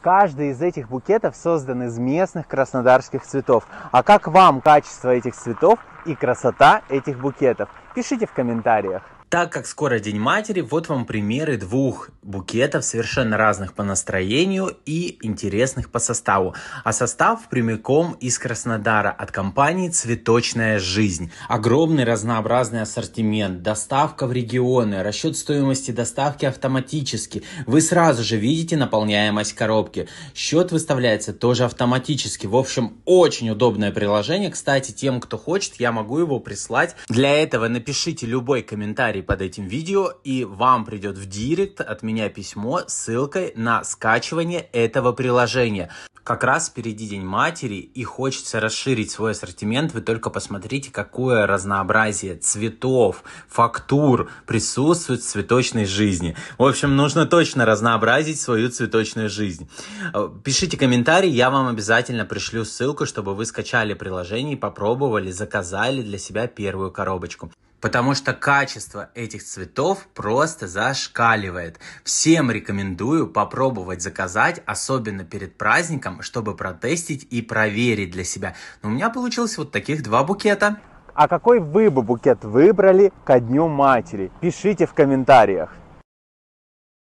Каждый из этих букетов создан из местных краснодарских цветов. А как вам качество этих цветов и красота этих букетов? Пишите в комментариях. Так как скоро День матери, вот вам примеры двух букетов, совершенно разных по настроению и интересных по составу. А состав прямиком из Краснодара от компании «Цветочная жизнь». Огромный разнообразный ассортимент, доставка в регионы, расчет стоимости доставки автоматически. Вы сразу же видите наполняемость коробки. Счет выставляется тоже автоматически. В общем, очень удобное приложение. Кстати, тем, кто хочет, я могу его прислать. Для этого напишите любой комментарий комментарий под этим видео, и вам придет в директ от меня письмо с ссылкой на скачивание этого приложения. Как раз впереди День матери, и хочется расширить свой ассортимент. Вы только посмотрите, какое разнообразие цветов, фактур присутствует в цветочной жизни. В общем, нужно точно разнообразить свою цветочную жизнь. Э, пишите комментарий, я вам обязательно пришлю ссылку, чтобы вы скачали приложение и попробовали, заказали для себя первую коробочку потому что качество этих цветов просто зашкаливает. Всем рекомендую попробовать заказать, особенно перед праздником, чтобы протестить и проверить для себя. Но у меня получилось вот таких два букета. А какой вы бы букет выбрали ко Дню Матери? Пишите в комментариях.